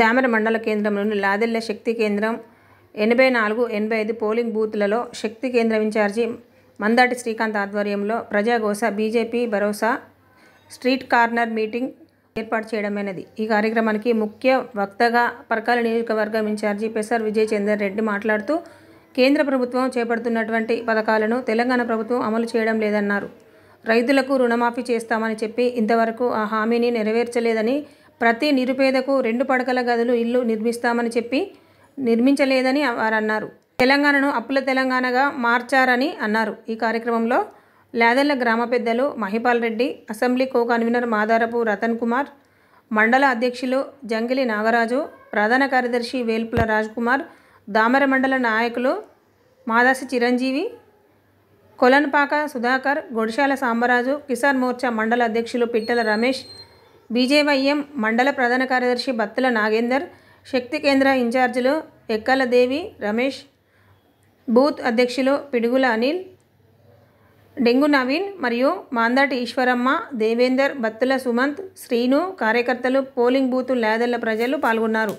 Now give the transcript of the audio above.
దామర మండల కేంద్రంలోని లాదెల్ల శక్తి కేంద్రం ఎనభై నాలుగు ఎనభై ఐదు పోలింగ్ బూత్లలో శక్తి కేంద్ర ఇన్ఛార్జి మందాటి శ్రీకాంత్ ఆధ్వర్యంలో ప్రజాఘోష బీజేపీ భరోసా స్ట్రీట్ కార్నర్ మీటింగ్ ఏర్పాటు చేయడమైనది ఈ కార్యక్రమానికి ముఖ్య వక్తగా పరకాల నియోజకవర్గం ఇన్ఛార్జి పెసర్ విజయ్ చందర్ రెడ్డి మాట్లాడుతూ కేంద్ర ప్రభుత్వం చేపడుతున్నటువంటి పథకాలను తెలంగాణ ప్రభుత్వం అమలు చేయడం లేదన్నారు రైతులకు రుణమాఫీ చేస్తామని చెప్పి ఇంతవరకు ఆ హామీని నెరవేర్చలేదని ప్రతి నిరుపేదకు రెండు పడకల గదులు ఇల్లు నిర్మిస్తామని చెప్పి నిర్మించలేదని వారు అన్నారు తెలంగాణను అప్పుల తెలంగాణగా మార్చారని అన్నారు ఈ కార్యక్రమంలో లేదెల్ల గ్రామ పెద్దలు Mahipal Reddy assembly co convener Madarapu Ratan Kumar మండల అధ్యక్షులు జంగిలి నాగరాజు ప్రధాన కార్యదర్శి వేల్పుల కుమార్ దామర మండల నాయకులు మాదాసి చిరంజీవి కొలన్పాక సుధాకర్ గొడిశాల సాంబరాజు కిసాన్ మోర్చా మండల అధ్యక్షులు పిట్టల రమేష్ బీజేవైఎం మండల ప్రధాన కార్యదర్శి బత్తుల నాగేందర్ శక్తి కేంద్ర ఇన్ఛార్జీలు ఎక్కలదేవి రమేష్ బూత్ అధ్యక్షులు పిడుగుల అనిల్ డెంగు నవీన్ మరియు మాందాటి ఈశ్వరమ్మ దేవేందర్ బత్తుల సుమంత్ శ్రీను కార్యకర్తలు పోలింగ్ బూతు లేదళ్ల ప్రజలు పాల్గొన్నారు